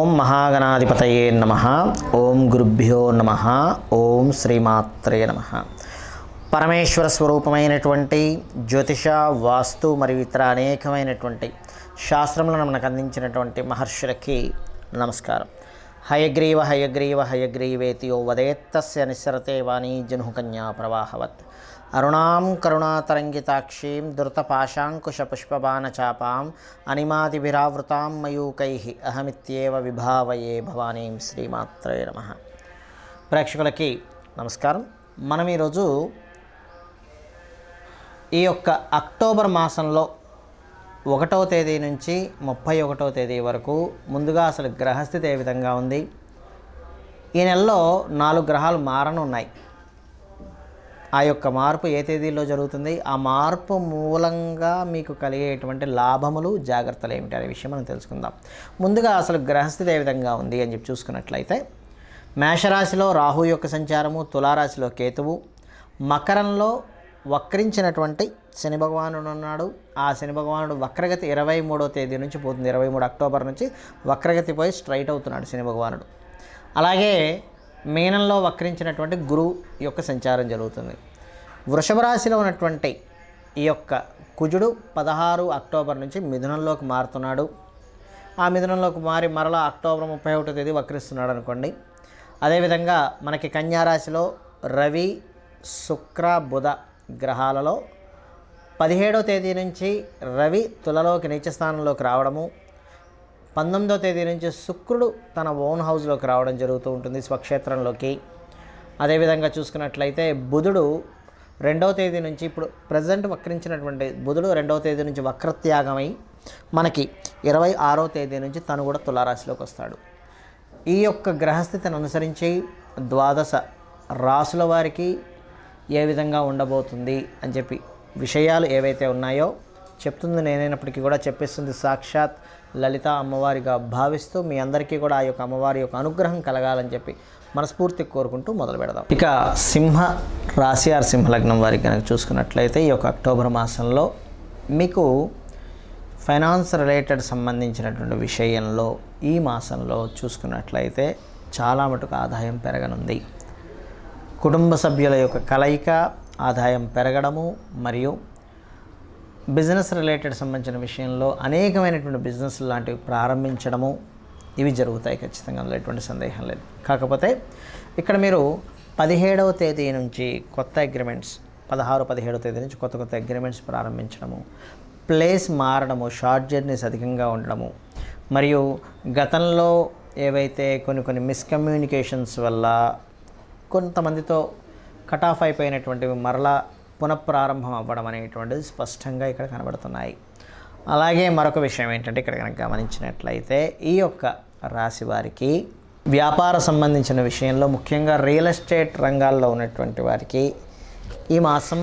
ఓం మహాగణాధిపతయే నమ ఓం గురుభ్యో నమ ఓం శ్రీమాత్రే నమ పరమేశ్వర స్వరూపమైనటువంటి జ్యోతిష వాస్తు మరియు ఇతర అనేకమైనటువంటి శాస్త్రములను మనకు అందించినటువంటి మహర్షులకి నమస్కారం హయగ్రీవ హయగ్రీవ హయగ్రీవేతి ఓ వదేత్తస్య నిసరతే వాణీ కన్యా ప్రవాహవత్ అరుణాం కరుణాతరంగితాక్షీం ధృతపాశాంకుశపుష్పబాణచాపాం అనిమాదిభిరావృతాం మయూకై అహమిత్యేవ విభావయే భవానీం శ్రీమాత్రే నమ ప్రేక్షకులకి నమస్కారం మనం ఈరోజు ఈ యొక్క అక్టోబర్ మాసంలో ఒకటో తేదీ నుంచి ముప్పై ఒకటో తేదీ వరకు ముందుగా అసలు గ్రహస్థితి ఏ విధంగా ఉంది ఈ నెలలో నాలుగు గ్రహాలు మారనున్నాయి ఆ యొక్క మార్పు ఏ తేదీలో జరుగుతుంది ఆ మార్పు మూలంగా మీకు కలిగేటువంటి లాభములు జాగ్రత్తలు ఏమిటి అనే విషయం మనం తెలుసుకుందాం ముందుగా అసలు గ్రహస్థితి ఏ విధంగా ఉంది అని చెప్పి చూసుకున్నట్లయితే మేషరాశిలో రాహు యొక్క సంచారము తులారాశిలో కేతువు మకరంలో వక్రించినటువంటి శని భగవానుడు ఉన్నాడు ఆ శని భగవానుడు వక్రగతి ఇరవై మూడో తేదీ నుంచి పోతుంది ఇరవై మూడు అక్టోబర్ నుంచి వక్రగతి పోయి స్ట్రైట్ అవుతున్నాడు శని భగవానుడు అలాగే మీనంలో వక్రించినటువంటి గురువు యొక్క సంచారం జరుగుతుంది వృషభ రాశిలో ఉన్నటువంటి ఈ యొక్క కుజుడు పదహారు అక్టోబర్ నుంచి మిథునంలోకి మారుతున్నాడు ఆ మిథునంలోకి మారి మరలా అక్టోబర్ ముప్పై ఒకటో తేదీ వక్రిస్తున్నాడు అనుకోండి అదేవిధంగా మనకి కన్యారాశిలో రవి శుక్ర బుధ గ్రహాలలో పదిహేడో తేదీ నుంచి రవి తులలోకి నీచస్థానంలోకి రావడము పంతొమ్మిదో తేదీ నుంచి శుక్రుడు తన ఓన్ హౌస్లోకి రావడం జరుగుతూ ఉంటుంది స్వక్షేత్రంలోకి అదేవిధంగా చూసుకున్నట్లయితే బుధుడు రెండవ తేదీ నుంచి ఇప్పుడు ప్రజెంట్ వక్రించినటువంటి బుధుడు రెండవ తేదీ నుంచి వక్రత్యాగమై మనకి ఇరవై ఆరో తేదీ నుంచి తను కూడా తులారాశిలోకి వస్తాడు ఈ యొక్క గ్రహస్థితిని అనుసరించి ద్వాదశ రాసుల వారికి ఏ విధంగా ఉండబోతుంది అని చెప్పి విషయాలు ఏవైతే ఉన్నాయో చెప్తుంది నేనైనప్పటికీ కూడా చెప్పిస్తుంది సాక్షాత్ లలిత అమ్మవారిగా భావిస్తూ మీ అందరికీ కూడా ఆ యొక్క అమ్మవారి యొక్క అనుగ్రహం కలగాలని చెప్పి మనస్ఫూర్తి కోరుకుంటూ మొదలు పెడదాం ఇక సింహ రాశి ఆర్ సింహలగ్నం వారికి కనుక చూసుకున్నట్లయితే ఈ యొక్క అక్టోబర్ మాసంలో మీకు ఫైనాన్స్ రిలేటెడ్ సంబంధించినటువంటి విషయంలో ఈ మాసంలో చూసుకున్నట్లయితే చాలా మటుకు ఆదాయం పెరగనుంది కుటుంబ సభ్యుల యొక్క కలయిక ఆదాయం పెరగడము మరియు బిజినెస్ రిలేటెడ్ సంబంధించిన విషయంలో అనేకమైనటువంటి బిజినెస్ లాంటివి ప్రారంభించడము ఇవి జరుగుతాయి ఖచ్చితంగా అందులో ఎటువంటి సందేహం లేదు కాకపోతే ఇక్కడ మీరు పదిహేడవ తేదీ నుంచి కొత్త అగ్రిమెంట్స్ పదహారు పదిహేడవ తేదీ నుంచి కొత్త కొత్త అగ్రిమెంట్స్ ప్రారంభించడము ప్లేస్ మారడము షార్ట్ జర్నీస్ అధికంగా ఉండడము మరియు గతంలో ఏవైతే కొన్ని కొన్ని మిస్కమ్యూనికేషన్స్ వల్ల కొంతమందితో కట్ ఆఫ్ అయిపోయినటువంటివి మరలా పునఃప్రారంభం అవ్వడం అనేటువంటిది స్పష్టంగా ఇక్కడ కనబడుతున్నాయి అలాగే మరొక విషయం ఏంటంటే ఇక్కడ కనుక గమనించినట్లయితే ఈ యొక్క రాశి వారికి వ్యాపార సంబంధించిన విషయంలో ముఖ్యంగా రియల్ ఎస్టేట్ రంగాల్లో ఉన్నటువంటి వారికి ఈ మాసం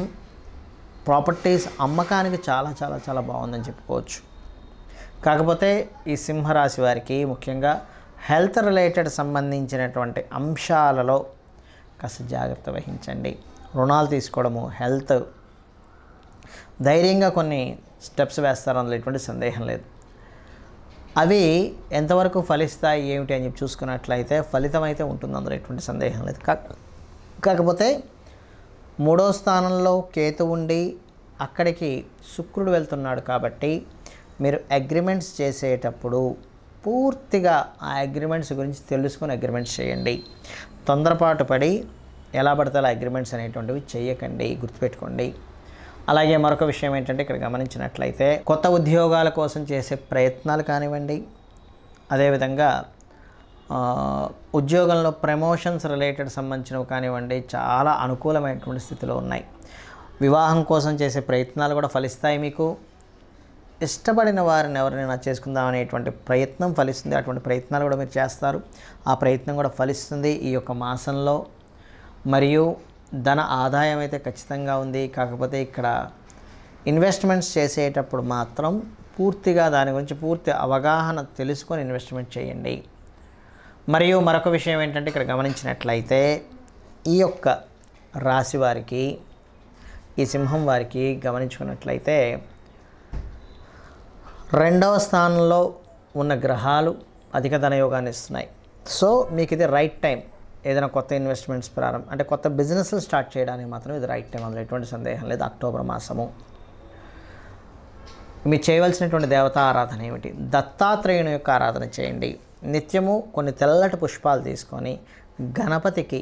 ప్రాపర్టీస్ అమ్మకానికి చాలా చాలా చాలా బాగుందని చెప్పుకోవచ్చు కాకపోతే ఈ సింహరాశి వారికి ముఖ్యంగా హెల్త్ రిలేటెడ్ సంబంధించినటువంటి అంశాలలో కాస్త జాగ్రత్త వహించండి రుణాలు తీసుకోవడము హెల్త్ ధైర్యంగా కొన్ని స్టెప్స్ వేస్తారని ఎటువంటి సందేహం లేదు అవి ఎంతవరకు ఫలిస్తాయి ఏమిటి అని చెప్పి చూసుకున్నట్లయితే ఫలితం అయితే ఉంటుంది అందులో ఎటువంటి సందేహం లేదు కాకపోతే మూడో స్థానంలో కేతు ఉండి అక్కడికి శుక్రుడు వెళ్తున్నాడు కాబట్టి మీరు అగ్రిమెంట్స్ చేసేటప్పుడు పూర్తిగా ఆ అగ్రిమెంట్స్ గురించి తెలుసుకుని అగ్రిమెంట్స్ చేయండి తొందరపాటు పడి ఎలా పడతాలో అగ్రిమెంట్స్ అనేటువంటివి చేయకండి గుర్తుపెట్టుకోండి అలాగే మరొక విషయం ఏంటంటే ఇక్కడ గమనించినట్లయితే కొత్త ఉద్యోగాల కోసం చేసే ప్రయత్నాలు కానివ్వండి అదేవిధంగా ఉద్యోగంలో ప్రమోషన్స్ రిలేటెడ్ సంబంధించినవి కానివ్వండి చాలా అనుకూలమైనటువంటి స్థితిలో ఉన్నాయి వివాహం కోసం చేసే ప్రయత్నాలు కూడా ఫలిస్తాయి మీకు ఇష్టపడిన వారిని ఎవరినైనా చేసుకుందాం అనేటువంటి ప్రయత్నం ఫలిస్తుంది అటువంటి ప్రయత్నాలు కూడా మీరు చేస్తారు ఆ ప్రయత్నం కూడా ఫలిస్తుంది ఈ యొక్క మాసంలో మరియు ధన ఆదాయం అయితే ఖచ్చితంగా ఉంది కాకపోతే ఇక్కడ ఇన్వెస్ట్మెంట్స్ చేసేటప్పుడు మాత్రం పూర్తిగా దాని గురించి పూర్తి అవగాహన తెలుసుకొని ఇన్వెస్ట్మెంట్ చేయండి మరియు మరొక విషయం ఏంటంటే ఇక్కడ గమనించినట్లయితే ఈ యొక్క రాశి వారికి ఈ సింహం వారికి గమనించుకున్నట్లయితే రెండవ స్థానంలో ఉన్న గ్రహాలు అధిక ధనయోగాన్ని ఇస్తున్నాయి సో మీకు ఇది రైట్ టైం ఏదైనా కొత్త ఇన్వెస్ట్మెంట్స్ ప్రారంభం అంటే కొత్త బిజినెస్లు స్టార్ట్ చేయడానికి మాత్రం ఇది రైట్ టైం అందులో ఎటువంటి సందేహం లేదు అక్టోబర్ మాసము మీరు చేయవలసినటువంటి దేవతా ఆరాధన ఏమిటి దత్తాత్రేయుని యొక్క ఆరాధన చేయండి నిత్యము కొన్ని తెల్లటి పుష్పాలు తీసుకొని గణపతికి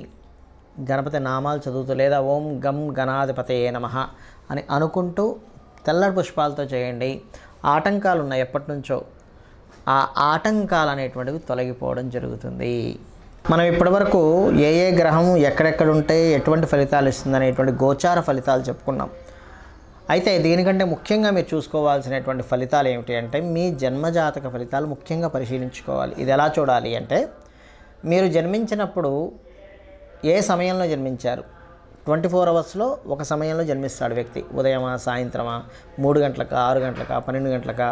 గణపతి నామాలు చదువుతూ లేదా ఓం గం గణాధిపతి ఏ నమ అని అనుకుంటూ తెల్లటి పుష్పాలతో చేయండి ఆటంకాలు ఉన్నాయి ఎప్పటి నుంచో ఆ ఆటంకాలు అనేటువంటివి తొలగిపోవడం జరుగుతుంది మనం ఇప్పటివరకు ఏ ఏ గ్రహం ఎక్కడెక్కడ ఉంటే ఎటువంటి ఫలితాలు ఇస్తుంది అనేటువంటి గోచార ఫలితాలు చెప్పుకున్నాం అయితే దీనికంటే ముఖ్యంగా మీరు చూసుకోవాల్సినటువంటి ఫలితాలు ఏమిటి అంటే మీ జన్మజాతక ఫలితాలు ముఖ్యంగా పరిశీలించుకోవాలి ఇది ఎలా చూడాలి అంటే మీరు జన్మించినప్పుడు ఏ సమయంలో జన్మించారు ట్వంటీ ఫోర్ అవర్స్లో ఒక సమయంలో జన్మిస్తాడు వ్యక్తి ఉదయమా సాయంత్రమా మూడు గంటలకా ఆరు గంటలకా పన్నెండు గంటలకా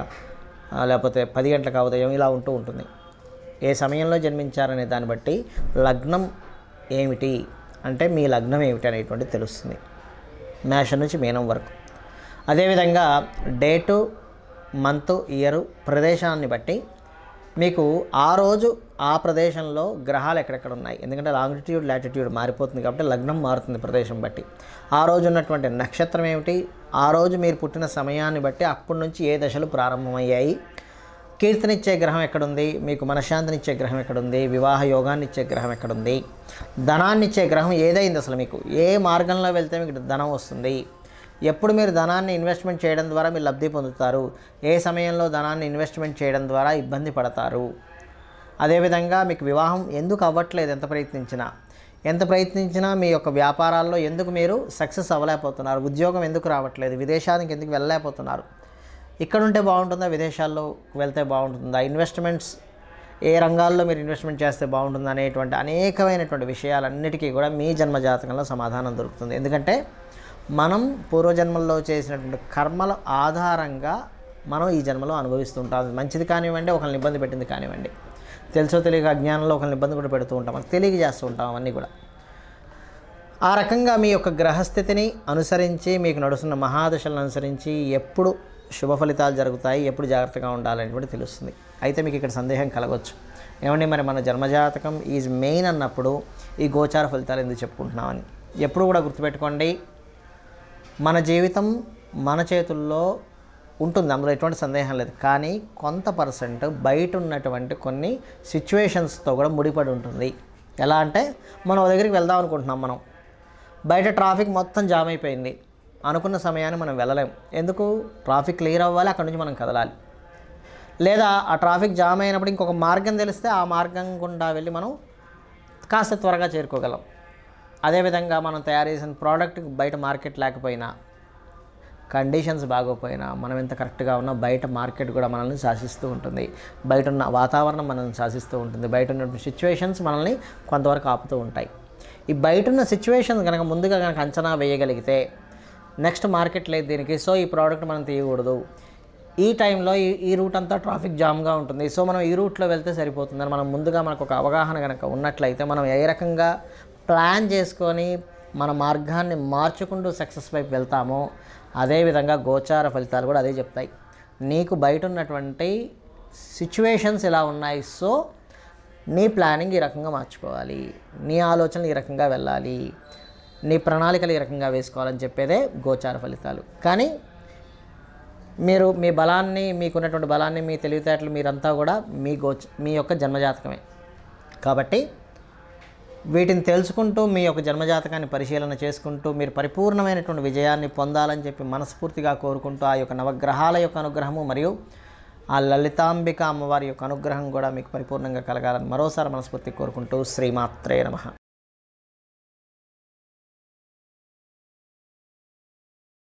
లేకపోతే పది గంటలకా ఉదయం ఇలా ఉంటూ ఉంటుంది ఏ సమయంలో జన్మించారనే దాన్ని బట్టి లగ్నం ఏమిటి అంటే మీ లగ్నం ఏమిటి అనేటువంటి తెలుస్తుంది మేషం నుంచి మీనం వరకు అదేవిధంగా డేటు మంత్ ఇయరు ప్రదేశాన్ని బట్టి మీకు ఆ రోజు ఆ ప్రదేశంలో గ్రహాలు ఎక్కడెక్కడ ఉన్నాయి ఎందుకంటే లాంగిట్యూడ్ లాటిట్యూడ్ మారిపోతుంది కాబట్టి లగ్నం మారుతుంది ప్రదేశం బట్టి ఆ రోజు ఉన్నటువంటి నక్షత్రం ఏమిటి ఆ రోజు మీరు పుట్టిన సమయాన్ని బట్టి అప్పటి నుంచి ఏ దశలు ప్రారంభమయ్యాయి కీర్తినిచ్చే గ్రహం ఎక్కడుంది మీకు మనశ్శాంతినిచ్చే గ్రహం ఎక్కడుంది వివాహ యోగాన్ని ఇచ్చే గ్రహం ఎక్కడుంది ధనాన్ని ఇచ్చే గ్రహం ఏదైంది అసలు మీకు ఏ మార్గంలో వెళ్తే మీకు ధనం వస్తుంది ఎప్పుడు మీరు ధనాన్ని ఇన్వెస్ట్మెంట్ చేయడం ద్వారా మీరు లబ్ధి పొందుతారు ఏ సమయంలో ధనాన్ని ఇన్వెస్ట్మెంట్ చేయడం ద్వారా ఇబ్బంది పడతారు అదేవిధంగా మీకు వివాహం ఎందుకు అవ్వట్లేదు ఎంత ప్రయత్నించినా ఎంత ప్రయత్నించినా మీ యొక్క వ్యాపారాల్లో ఎందుకు మీరు సక్సెస్ అవ్వలేకపోతున్నారు ఉద్యోగం ఎందుకు రావట్లేదు విదేశానికి ఎందుకు వెళ్ళలేకపోతున్నారు ఇక్కడ ఉంటే బాగుంటుందా విదేశాల్లో వెళ్తే బాగుంటుందా ఇన్వెస్ట్మెంట్స్ ఏ రంగాల్లో మీరు ఇన్వెస్ట్మెంట్ చేస్తే బాగుంటుంది అనేటువంటి అనేకమైనటువంటి విషయాలన్నిటికీ కూడా మీ జన్మజాతకంలో సమాధానం దొరుకుతుంది ఎందుకంటే మనం పూర్వజన్మల్లో చేసినటువంటి కర్మల ఆధారంగా మనం ఈ జన్మలో అనుభవిస్తుంటాం మంచిది కానివ్వండి ఒకరిని ఇబ్బంది పెట్టింది కానివ్వండి తెలుసో తెలియక అజ్ఞానంలో ఒకరిని ఇబ్బంది కూడా పెడుతూ ఉంటాం మనకు తెలియజేస్తూ ఉంటాం అవన్నీ కూడా ఆ రకంగా మీ యొక్క గ్రహస్థితిని అనుసరించి మీకు నడుస్తున్న మహాదశలను అనుసరించి ఎప్పుడు శుభ ఫలితాలు జరుగుతాయి ఎప్పుడు జాగ్రత్తగా కూడా తెలుస్తుంది అయితే మీకు ఇక్కడ సందేహం కలగవచ్చు ఏమండి మరి మన జన్మజాతకం ఈజ్ మెయిన్ అన్నప్పుడు ఈ గోచార ఫలితాలు ఎందుకు చెప్పుకుంటున్నామని ఎప్పుడు కూడా గుర్తుపెట్టుకోండి మన జీవితం మన చేతుల్లో ఉంటుంది అందులో ఎటువంటి సందేహం లేదు కానీ కొంత పర్సెంట్ బయట ఉన్నటువంటి కొన్ని సిచ్యువేషన్స్తో కూడా ముడిపడి ఉంటుంది ఎలా అంటే మనం దగ్గరికి వెళ్దాం అనుకుంటున్నాం మనం బయట ట్రాఫిక్ మొత్తం జామ్ అయిపోయింది అనుకున్న సమయాన్ని మనం వెళ్ళలేం ఎందుకు ట్రాఫిక్ క్లియర్ అవ్వాలి అక్కడి నుంచి మనం కదలాలి లేదా ఆ ట్రాఫిక్ జామ్ అయినప్పుడు ఇంకొక మార్గం తెలిస్తే ఆ మార్గం గుండా వెళ్ళి మనం కాస్త త్వరగా చేరుకోగలం అదేవిధంగా మనం తయారు చేసిన ప్రోడక్ట్ బయట మార్కెట్ లేకపోయినా కండిషన్స్ బాగోపోయినా మనం ఎంత కరెక్ట్గా ఉన్నా బయట మార్కెట్ కూడా మనల్ని శాసిస్తూ ఉంటుంది బయట ఉన్న వాతావరణం మనల్ని శాసిస్తూ ఉంటుంది బయట ఉన్న సిచ్యువేషన్స్ మనల్ని కొంతవరకు ఆపుతూ ఉంటాయి ఈ బయట ఉన్న సిచ్యువేషన్ కనుక ముందుగా కనుక అంచనా వేయగలిగితే నెక్స్ట్ మార్కెట్ లేదు దీనికి సో ఈ ప్రోడక్ట్ మనం తీయకూడదు ఈ టైంలో ఈ ఈ రూట్ అంతా ట్రాఫిక్ జామ్గా ఉంటుంది సో మనం ఈ రూట్లో వెళ్తే సరిపోతుందని మనం ముందుగా మనకు ఒక అవగాహన కనుక ఉన్నట్లయితే మనం ఏ రకంగా ప్లాన్ చేసుకొని మన మార్గాన్ని మార్చుకుంటూ సక్సెస్ వైపు వెళ్తామో అదేవిధంగా గోచార ఫలితాలు కూడా అదే చెప్తాయి నీకు బయట ఉన్నటువంటి సిచ్యువేషన్స్ ఇలా ఉన్నాయి సో నీ ప్లానింగ్ ఈ రకంగా మార్చుకోవాలి నీ ఆలోచనలు ఈ రకంగా వెళ్ళాలి నీ ప్రణాళికలు ఈ రకంగా వేసుకోవాలని చెప్పేదే గోచార ఫలితాలు కానీ మీరు మీ బలాన్ని మీకున్నటువంటి బలాన్ని మీ తెలివితేటలు మీరంతా కూడా మీ గోచ మీ యొక్క జన్మజాతకమే కాబట్టి వీటిని తెలుసుకుంటూ మీ యొక్క జన్మజాతకాన్ని పరిశీలన చేసుకుంటూ మీరు పరిపూర్ణమైనటువంటి విజయాన్ని పొందాలని చెప్పి మనస్ఫూర్తిగా కోరుకుంటూ ఆ యొక్క నవగ్రహాల యొక్క అనుగ్రహము మరియు ఆ లలితాంబిక అమ్మవారి యొక్క అనుగ్రహం కూడా మీకు పరిపూర్ణంగా కలగాలని మరోసారి మనస్ఫూర్తి కోరుకుంటూ శ్రీమాత్రే నమ